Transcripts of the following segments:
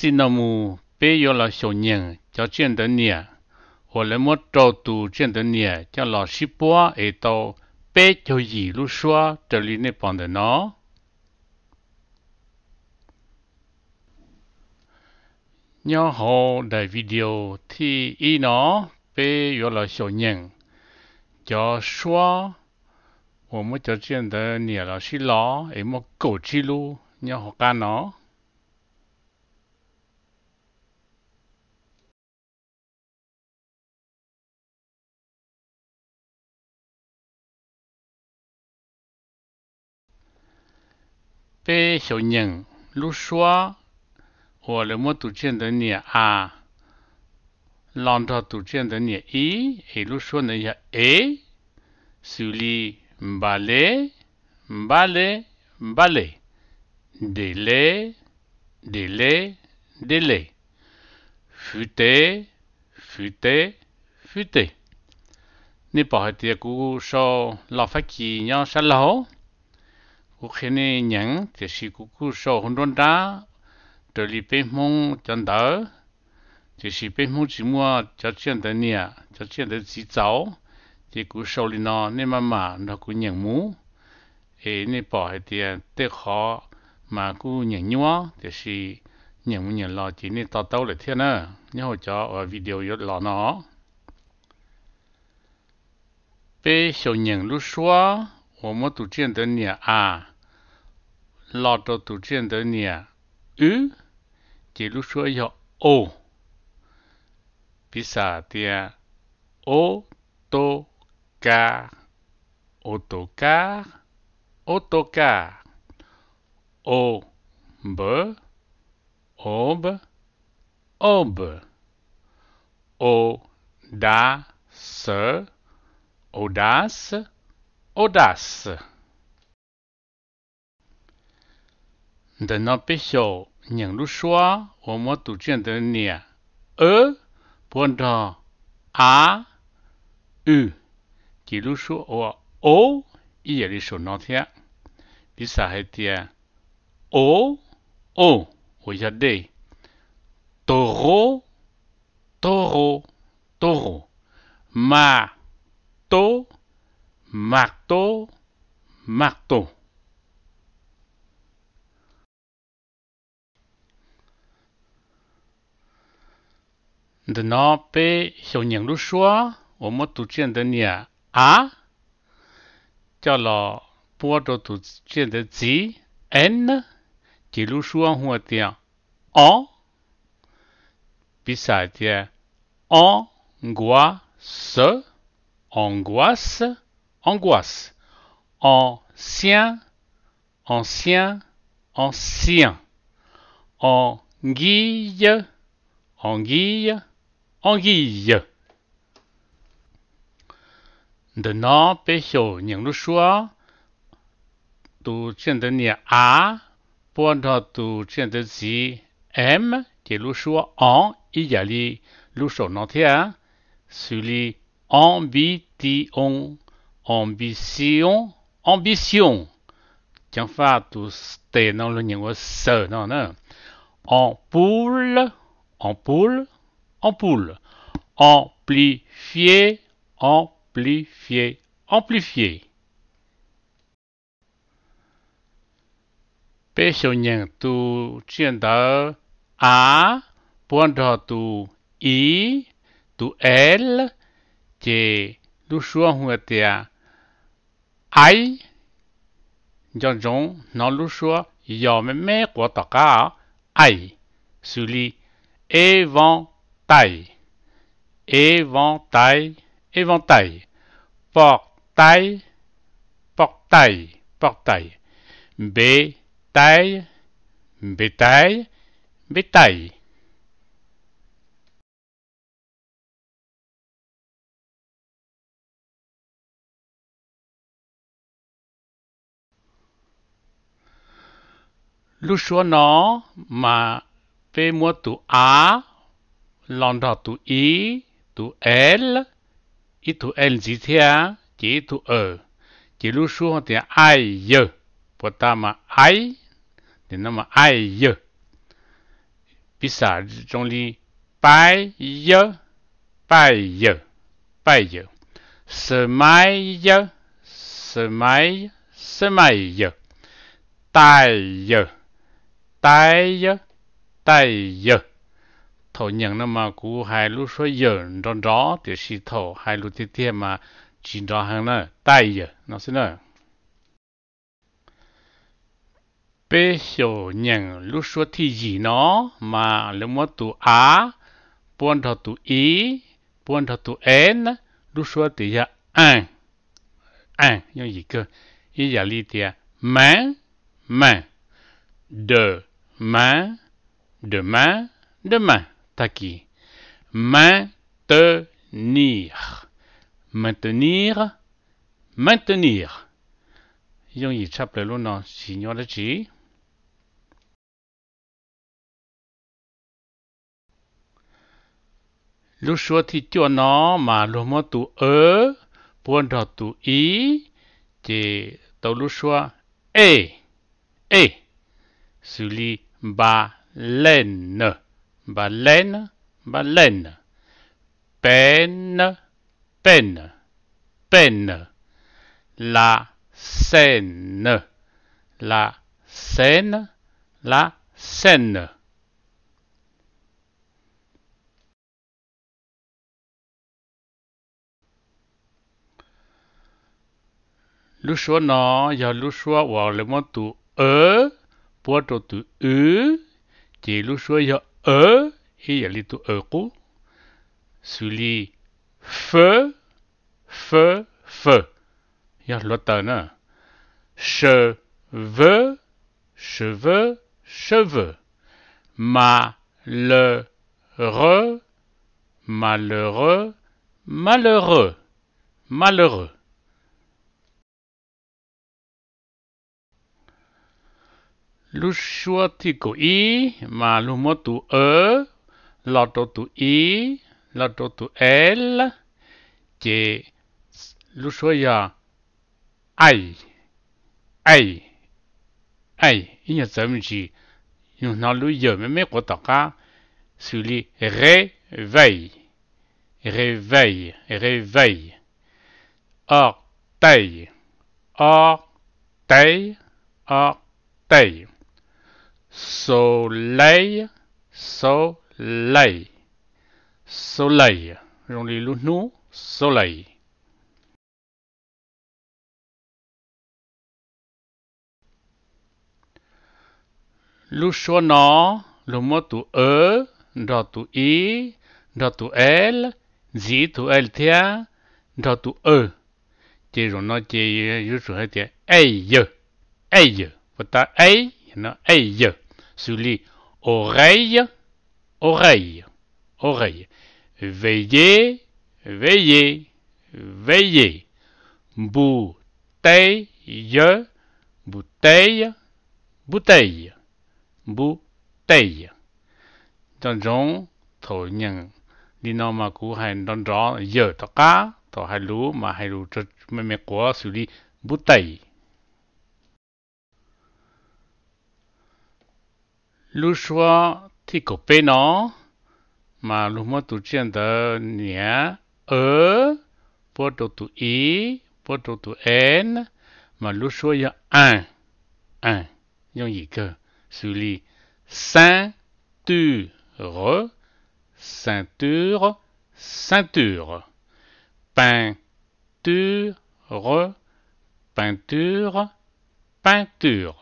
chỉ nó mu, bé giờ là xong nhân cho chuyện đến nhà hoặc là một trâu tu chuyện đến nhà cho là sư bố ấy tàu bé cho gì lúc xóa trở lý nếp bằng đến nó nhỏ hồ đại video thì ý nó bé giờ là số nhân cho xóa 我们就见得你老师老，也莫狗记录，你好干哦。bé xô nhân lúc xóa 我了么读见的你啊，让他读见的你一，一路说呢呀诶，手里巴勒巴勒巴勒，得嘞得嘞得嘞，福得福得福得，你把这个故事老发起，让啥了？u khene nhang te si cú cú so hun don da te li pe mong chân da te si pe mong chi mua cha chen da nia cha chen da chi zao te ku so li no ne ma ma no ku nhang mu e ne bỏ he tiền, te khó mà ku nhang nhua te si nhang mu nhang lo chỉ ne tao tao lại thiên nữa, nhớ hồi cho ở video yo lo nó bé so nhang lu xua 我们读见得你啊，老多读见得你。嗯，比如说有 o，比萨尔的 o toka，o toka，o toka，o be，o be，o be，o das，o das。Odas, audace. De nos péchés, nhận lúc xóa, ô mô tù chuyên tờ nè, ớ, bọn đò, á, ư, chỉ lúc xóa ô, ô, ý dạy lý sổ nó thế. Vì sao hay thế? Ô, ô, ô giá đê, toro, toro, toro, ma, toro, marteau, marteau. De nọ bé hiểu nhận lúc xóa, 我们读见的你啊，叫了波多读见的字 n，记录说或的 o，比赛的 angoisse，angoisse。angoisse. Ancien, ancien, ancien. Anguille, anguille, anguille. De nom, pécho, n'y le choix. du tiens de A, pour tu tiens de si M, qui est le choix en, il y a le choix nantien, celui en, ambition, ambition. Ampoule, ampoule, ampoule. Amplifier, amplifier, amplifier. Peixonien tu tienda a, poindra tu i, tu l, que du chuan 아이 jonjon nalushua yomeme kotaka ai Souli. éventail éventail éventail portail portail portail bétail bétail bétail lúc xưa nó mà về mua tụ A lòng đó tụ I tụ L ít tụ L gì thế chỉ tụ ở ờ. chỉ lúc xưa thì ai giờ bọn ta mà ai thì nó mà ai giờ bị xả trong ly bài giờ bài giờ bài giờ semaille semaille semaille taille tay giờ tay giờ thổ nhận nó mà cú hai lúc số giờ rõ rõ thì xì thổ hai lúc tiếp theo mà chỉ rõ hàng nữa tay giờ nó xin nữa bé hiểu nhận lúc số thì gì nó mà lúc mà tụ a, buôn thọ tụ ý buôn thọ tụ én lúc số thì giờ an an như gì cơ ý giờ li thì mang mang de main, demain, demain, taki. Maintenir, maintenir, maintenir. 用以 chaplelo non signore ci. Lu shuo ti tio no ma lu mo tu e, buon do tu i, ti tau lu shuo e, e. Suli baleine, baleine, baleine. Peine, peine, peine. La scène la scène la scène choix non il y a le mot e. Euh? qui est le choix ya e feu, feu. feu feu ya f. che veut Cheveux, cheveux, cheveux. Malheureux, malheureux, malheureux, malheureux. Lushuatiku i, ma lumotu e, tu i, tu l, te lushoya ai, ai, ai, inya tsamji, nous na lu mais me kotaka, sur les réveil, réveil, or orteil, or orteil. Soleil, soleil, soleil. J'en lis le nom, soleil. Lu chua nó, lu mô tu ơ, đò tu i, đò tu l, dĩ tu l thia, đò tu e, Chỉ rồi nó chỉ yếu chủ hơi thia, ây dơ, ây dơ. Và ta ây Il y en a aille sous les oreilles, oreilles, oreilles. Veillez, veillez, veillez. Bouteille, bouteille, bouteille, bouteille. Trong trong thổ nhận đi nó mà cú hay đón rõ giờ tất cả thổ hay lú mà hay lú cho mấy mấy quả xử lý bút Lushua Tikopeno, ma lumo tu chen de e, poto tu i, poto tu n, ma lushua ya un, un, yon yi ke, celui ceinture, ceinture, ceinture, peinture, peinture, peinture,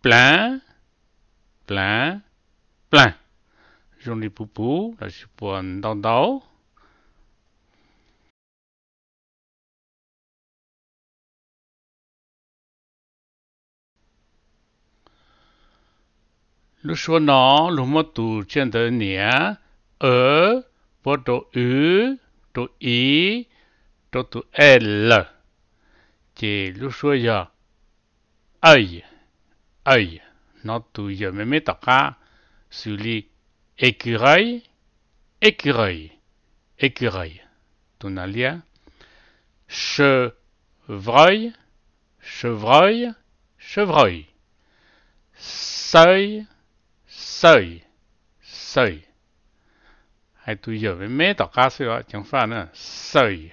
plein, plan plan dùng đi bù bù là sự buồn đau đau lúc xưa nó lúc mà tụ trên đời nhé ở bộ đồ ứ đồ ý đồ tụ l chỉ lúc xưa giờ ấy ấy Notre Me toka sur les écureuil, écureuil, écureuil. Tonalia, Chevreuil, chevreuil, chevreuil. Seuil, seuil, seuil. Et tu c'est là, sur la seuil.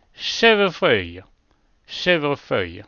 Chèvrefeuille, chèvrefeuille.